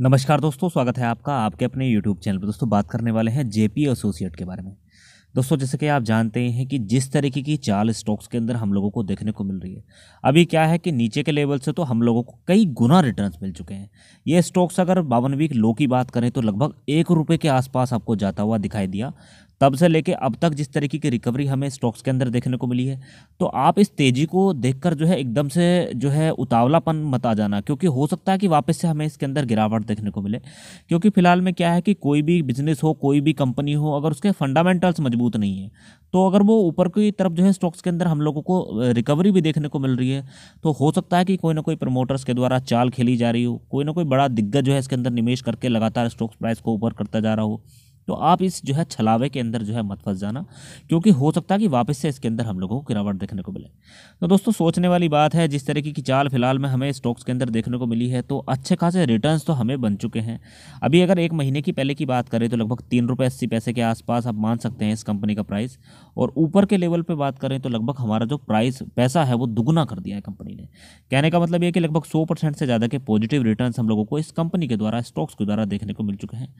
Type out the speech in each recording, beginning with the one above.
नमस्कार दोस्तों स्वागत है आपका आपके अपने यूट्यूब चैनल पर दोस्तों बात करने वाले हैं जेपी एसोसिएट के बारे में दोस्तों जैसे कि आप जानते हैं कि जिस तरीके की चाल स्टॉक्स के अंदर हम लोगों को देखने को मिल रही है अभी क्या है कि नीचे के लेवल से तो हम लोगों को कई गुना रिटर्न्स मिल चुके हैं ये स्टॉक्स अगर बावन वीक लो की बात करें तो लगभग एक रुपये के आसपास आपको जाता हुआ दिखाई दिया तब से लेके अब तक जिस तरीके की रिकवरी हमें स्टॉक्स के अंदर देखने को मिली है तो आप इस तेज़ी को देखकर जो है एकदम से जो है उतावलापन मत आ जाना क्योंकि हो सकता है कि वापस से हमें इसके अंदर गिरावट देखने को मिले क्योंकि फिलहाल में क्या है कि कोई भी बिजनेस हो कोई भी कंपनी हो अगर उसके फंडामेंटल्स मजबूत मजबूत नहीं है तो अगर वो ऊपर की तरफ जो है स्टॉक्स के अंदर हम लोगों को रिकवरी भी देखने को मिल रही है तो हो सकता है कि कोई ना कोई प्रमोटर्स के द्वारा चाल खेली जा रही हो कोई ना कोई बड़ा दिग्गज जो है इसके अंदर निवेश करके लगातार स्टॉक्स प्राइस को ऊपर करता जा रहा हो तो आप इस जो है छलावे के अंदर जो है मत फंस जाना क्योंकि हो सकता है कि वापस से इसके अंदर हम लोगों को गिरावट देखने को मिले तो दोस्तों सोचने वाली बात है जिस तरीके की चाल फिलहाल में हमें स्टॉक्स के अंदर देखने को मिली है तो अच्छे खासे रिटर्न तो हमें बन चुके हैं अभी अगर एक महीने की पहले की बात करें तो लगभग तीन रुपये अस्सी पैसे के आसपास आप मान सकते हैं इस कंपनी का प्राइस और ऊपर के लेवल पर बात करें तो लगभग हमारा जो प्राइस पैसा है वो दुगुना कर दिया है कंपनी ने कहने का मतलब ये कि लगभग सौ परसेंट से ज़्यादा के पॉजिटिव रिटर्न हम लोगों को इस कंपनी के द्वारा स्टॉक्स के द्वारा देखने को मिल चुके हैं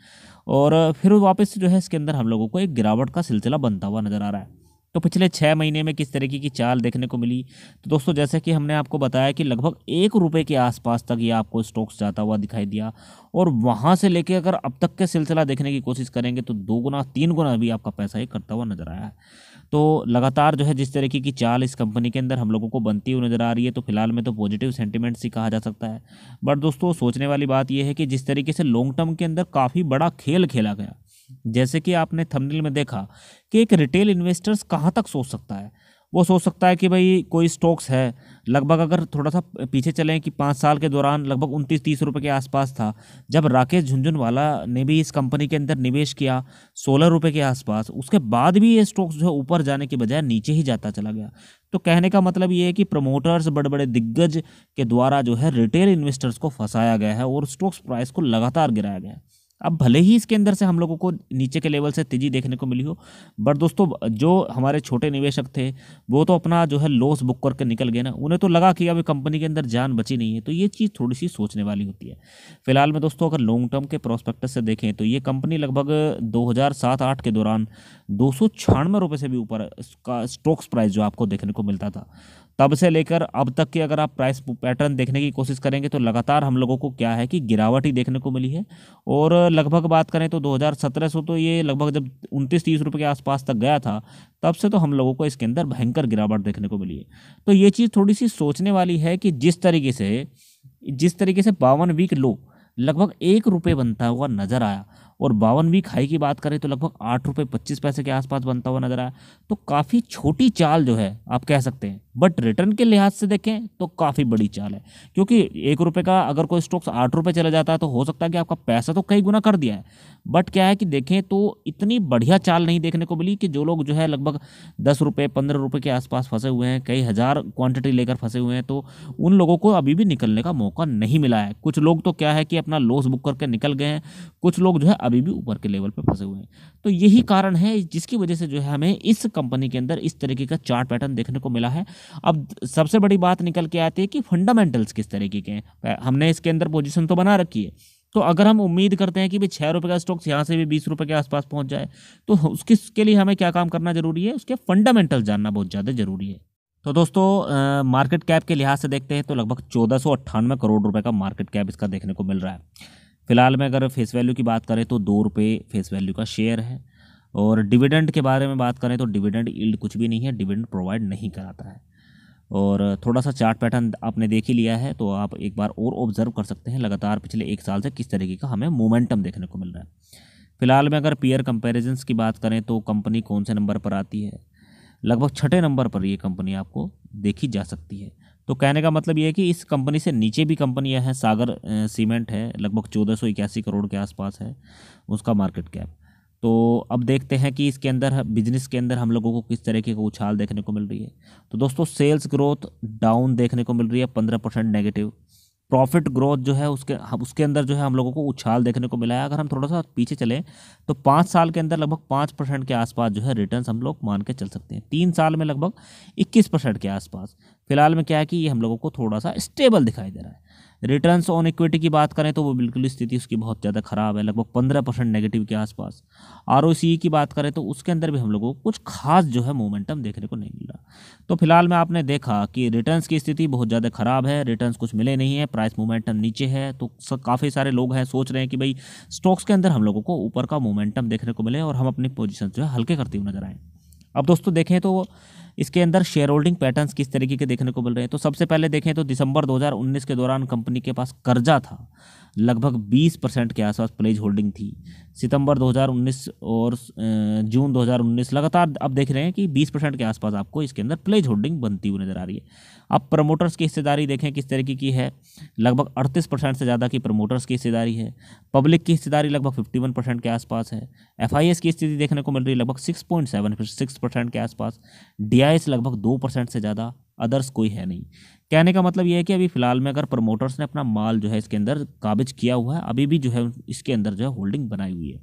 और फिर वापस जो है इसके अंदर हम लोगों को एक गिरावट का सिलसिला बनता हुआ नज़र आ रहा है तो पिछले छः महीने में किस तरीके की चाल देखने को मिली तो दोस्तों जैसे कि हमने आपको बताया कि लगभग एक रुपये के आसपास तक ये आपको स्टॉक्स जाता हुआ दिखाई दिया और वहाँ से लेके अगर अब तक के सिलसिला देखने की कोशिश करेंगे तो दो गुना तीन गुना भी आपका पैसा ये करता हुआ नज़र आया है तो लगातार जो है जिस तरीके की चाल इस कंपनी के अंदर हम लोगों को बनती हुई नज़र आ रही है तो फिलहाल में तो पॉजिटिव सेंटिमेंट्स ही कहा जा सकता है बट दोस्तों सोचने वाली बात यह है कि जिस तरीके से लॉन्ग टर्म के अंदर काफ़ी बड़ा खेल खेला गया जैसे कि आपने थंबनेल में देखा कि एक रिटेल इन्वेस्टर्स कहाँ तक सोच सकता है वो सोच सकता है कि भाई कोई स्टॉक्स है लगभग अगर थोड़ा सा पीछे चलें कि पाँच साल के दौरान लगभग उनतीस तीस रुपये के आसपास था जब राकेश झुंझुनवाला ने भी इस कंपनी के अंदर निवेश किया सोलह रुपये के आसपास उसके बाद भी ये स्टॉक्स जो है ऊपर जाने के बजाय नीचे ही जाता चला गया तो कहने का मतलब ये है कि प्रमोटर्स बड़े बड़े दिग्गज के द्वारा जो है रिटेल इन्वेस्टर्स को फंसाया गया है और स्टॉक्स प्राइस को लगातार गिराया गया है अब भले ही इसके अंदर से हम लोगों को नीचे के लेवल से तेज़ी देखने को मिली हो बट दोस्तों जो हमारे छोटे निवेशक थे वो तो अपना जो है लॉस बुक करके निकल गए ना उन्हें तो लगा कि अब कंपनी के अंदर जान बची नहीं है तो ये चीज़ थोड़ी सी सोचने वाली होती है फिलहाल में दोस्तों अगर लॉन्ग टर्म के प्रोस्पेक्टस से देखें तो ये कंपनी लगभग दो हज़ार के दौरान दो सौ से भी ऊपर का स्टॉक्स प्राइस जो आपको देखने को मिलता था तब से लेकर अब तक की अगर आप प्राइस पैटर्न देखने की कोशिश करेंगे तो लगातार हम लोगों को क्या है कि गिरावट ही देखने को मिली है और लगभग बात करें तो 2017 तो ये लगभग जब उनतीस तीस रुपये के आसपास तक गया था तब से तो हम लोगों को इसके अंदर भयंकर गिरावट देखने को मिली है तो ये चीज़ थोड़ी सी सोचने वाली है कि जिस तरीके से जिस तरीके से बावन वीक लो लगभग एक रुपये बनता हुआ नज़र आया और बावनवीं खाई की बात करें तो लगभग आठ रुपये पच्चीस पैसे के आसपास बनता हुआ नजर आया तो काफ़ी छोटी चाल जो है आप कह सकते हैं बट रिटर्न के लिहाज से देखें तो काफ़ी बड़ी चाल है क्योंकि एक रुपये का अगर कोई स्टॉक्स आठ रुपये चला जाता है तो हो सकता है कि आपका पैसा तो कई गुना कर दिया है बट क्या है कि देखें तो इतनी बढ़िया चाल नहीं देखने को मिली कि जो लोग जो है लगभग दस रुपये पंद्रह रुपये के आसपास फंसे हुए हैं कई हज़ार क्वांटिटी लेकर फंसे हुए हैं तो उन लोगों को अभी भी निकलने का मौका नहीं मिला है कुछ लोग तो क्या है कि अपना लॉस बुक करके निकल गए हैं कुछ लोग जो है अभी भी ऊपर के लेवल पर फंसे हुए हैं तो यही कारण है जिसकी वजह से जो है हमें इस कंपनी के अंदर इस तरीके का चार्ट पैटर्न देखने को मिला है अब सबसे बड़ी बात निकल के आती है कि फंडामेंटल्स किस तरीके के हैं हमने इसके अंदर पोजिशन तो बना रखी है तो अगर हम उम्मीद करते हैं कि भाई छः रुपये का स्टॉक्स यहाँ से भी बीस रुपये के आसपास पहुँच जाए तो उसके के लिए हमें क्या काम करना जरूरी है उसके फंडामेंटल जानना बहुत ज़्यादा ज़रूरी है तो दोस्तों मार्केट कैप के लिहाज से देखते हैं तो लगभग चौदह सौ अट्ठानवे करोड़ रुपए का मार्केट कैप इसका देखने को मिल रहा है फिलहाल में अगर फेस वैल्यू की बात करें तो दो रुपये फेस वैल्यू का शेयर है और डिविडेंड के बारे में बात करें तो डिविडेंड ईल्ड कुछ भी नहीं है डिविडेंड प्रोवाइड नहीं कराता है और थोड़ा सा चार्ट पैटर्न आपने देख ही लिया है तो आप एक बार और ऑब्जर्व कर सकते हैं लगातार पिछले एक साल से किस तरीके का हमें मोमेंटम देखने को मिल रहा है फिलहाल में अगर पीयर कंपेरिजन्स की बात करें तो कंपनी कौन से नंबर पर आती है लगभग छठे नंबर पर ये कंपनी आपको देखी जा सकती है तो कहने का मतलब ये है कि इस कंपनी से नीचे भी कंपनियां हैं सागर सीमेंट है लगभग चौदह सौ इक्यासी करोड़ के आसपास है उसका मार्केट कैप तो अब देखते हैं कि इसके अंदर बिजनेस के अंदर हम लोगों को किस तरीके का उछाल देखने को मिल रही है तो दोस्तों सेल्स ग्रोथ डाउन देखने को मिल रही है पंद्रह परसेंट नेगेटिव प्रॉफिट ग्रोथ जो है उसके उसके अंदर जो है हम लोगों को उछाल देखने को मिला है अगर हम थोड़ा सा पीछे चले तो पाँच साल के अंदर लगभग पाँच परसेंट के आसपास जो है रिटर्न हम लोग मान के चल सकते हैं तीन साल में लगभग इक्कीस परसेंट के आसपास फिलहाल में क्या है कि ये हम लोगों को थोड़ा सा स्टेबल दिखाई दे रहा है रिटर्न्स ऑन इक्विटी की बात करें तो वो बिल्कुल स्थिति उसकी बहुत ज़्यादा ख़राब है लगभग पंद्रह परसेंट नेगेटिव के आसपास आर e की बात करें तो उसके अंदर भी हम लोगों को कुछ खास जो है मोमेंटम देखने को नहीं मिल रहा तो फिलहाल में आपने देखा कि रिटर्न की स्थिति बहुत ज़्यादा ख़राब है रिटर्न कुछ मिले नहीं है प्राइस मोमेंटम नीचे है तो काफ़ी सारे लोग हैं सोच रहे हैं कि भाई स्टॉक्स के अंदर हम लोगों को ऊपर का मोमेंटम देखने को मिले और हम अपनी पोजिशन जो है हल्के करते हुए नजर आएँ अब दोस्तों देखें तो इसके अंदर शेयर होल्डिंग पैटर्न किस तरीके के देखने को मिल रहे हैं तो सबसे पहले देखें तो दिसंबर 2019 के दौरान कंपनी के पास कर्जा था लगभग 20 परसेंट के आसपास प्लेज होल्डिंग थी सितंबर 2019 और जून 2019 लगातार अब देख रहे हैं कि 20 परसेंट के आसपास आपको इसके अंदर प्लेज होल्डिंग बनती हुई नज़र आ रही है अब प्रमोटर्स की हिस्सेदारी देखें किस तरीके की है लगभग 38 परसेंट से ज़्यादा की प्रमोटर्स की हिस्सेदारी है पब्लिक की हिस्सेदारी लगभग फिफ्टी परसेंट के आसपास है एफ की स्थिति देखने को मिल रही है लगभग six point seven six percent के आसपास डी रियायत लगभग दो परसेंट से ज़्यादा अदर्स कोई है नहीं कहने का मतलब यह है कि अभी फ़िलहाल में अगर प्रमोटर्स ने अपना माल जो है इसके अंदर काबिज किया हुआ है अभी भी जो है इसके अंदर जो है होल्डिंग बनाई हुई है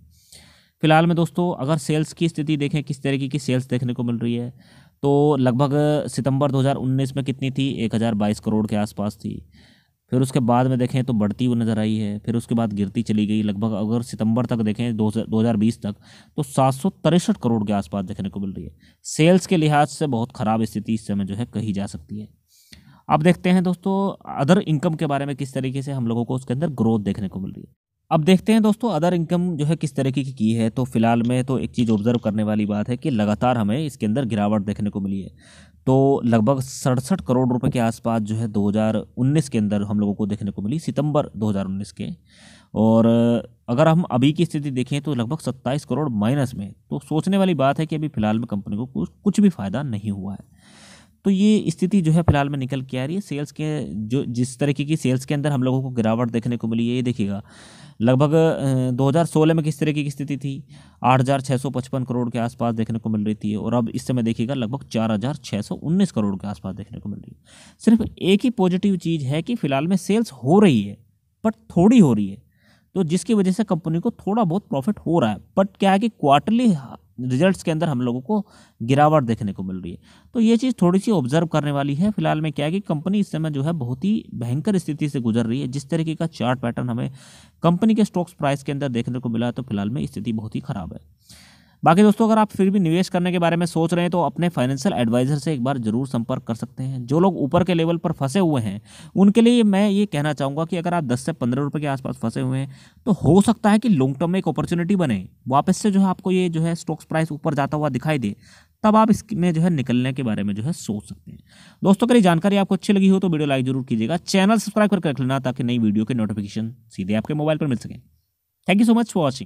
फिलहाल में दोस्तों अगर सेल्स की स्थिति देखें किस तरीके की सेल्स देखने को मिल रही है तो लगभग सितंबर 2019 में कितनी थी 1022 करोड़ के आसपास थी फिर उसके बाद में देखें तो बढ़ती हुई नज़र आई है फिर उसके बाद गिरती चली गई लगभग अगर सितंबर तक देखें दो हज़ार बीस तक तो सात सौ तिरसठ करोड़ के आसपास देखने को मिल रही है सेल्स के लिहाज से बहुत ख़राब स्थिति इस समय जो है कही जा सकती है अब देखते हैं दोस्तों अदर इनकम के बारे में किस तरीके से हम लोगों को उसके अंदर ग्रोथ देखने को मिल रही है अब देखते हैं दोस्तों अदर इनकम जो है किस तरीके की की है तो फिलहाल में तो एक चीज़ ऑब्जर्व करने वाली बात है कि लगातार हमें इसके अंदर गिरावट देखने को मिली है तो लगभग सड़सठ करोड़ रुपए के आसपास जो है 2019 के अंदर हम लोगों को देखने को मिली सितंबर 2019 के और अगर हम अभी की स्थिति देखें तो लगभग 27 करोड़ माइनस में तो सोचने वाली बात है कि अभी फ़िलहाल में कंपनी को कुछ भी फ़ायदा नहीं हुआ है तो ये स्थिति जो है फिलहाल में निकल के आ रही है सेल्स के जो जिस तरीके की सेल्स के अंदर हम लोगों को गिरावट देखने को मिली है ये देखिएगा लगभग 2016 में किस तरीके की स्थिति थी 8,655 करोड़ के आसपास देखने को मिल रही थी और अब इस समय देखिएगा लगभग 4,619 करोड़ के आसपास देखने को मिल रही है सिर्फ एक ही पॉजिटिव चीज़ है कि फिलहाल में सेल्स हो रही है बट थोड़ी हो रही है तो जिसकी वजह से कंपनी को थोड़ा बहुत प्रॉफिट हो रहा है बट क्या है कि क्वार्टरली रिजल्ट्स के अंदर हम लोगों को गिरावट देखने को मिल रही है तो ये चीज़ थोड़ी सी ऑब्जर्व करने वाली है फिलहाल में क्या है कि कंपनी इस समय जो है बहुत ही भयंकर स्थिति से गुजर रही है जिस तरीके का चार्ट पैटर्न हमें कंपनी के स्टॉक्स प्राइस के अंदर देखने को मिला तो फिलहाल में स्थिति बहुत ही खराब है बाकी दोस्तों अगर आप फिर भी निवेश करने के बारे में सोच रहे हैं तो अपने फाइनेंशियल एडवाइजर से एक बार जरूर संपर्क कर सकते हैं जो लोग ऊपर के लेवल पर फंसे हुए हैं उनके लिए मैं ये कहना चाहूँगा कि अगर आप दस से पंद्रह रुपये के आसपास फंसे हुए हैं तो हो सकता है कि लॉन्ग टर्म में एक अपॉर्चुनिटी बने वापस से जो है आपको ये जो है स्टॉक्स प्राइस ऊपर जाता हुआ दिखाई दे तब आप इसमें जो है निकलने के बारे में जो है सोच सकते हैं दोस्तों अगर ये जानकारी आपको अच्छी लगी हो तो वीडियो लाइक जरूर कीजिएगा चैनल सब्सक्राइब करके रख लेना ताकि नई वीडियो के नोटिफिकेशन सीधे आपके मोबाइल पर मिल सके thank you so much for watching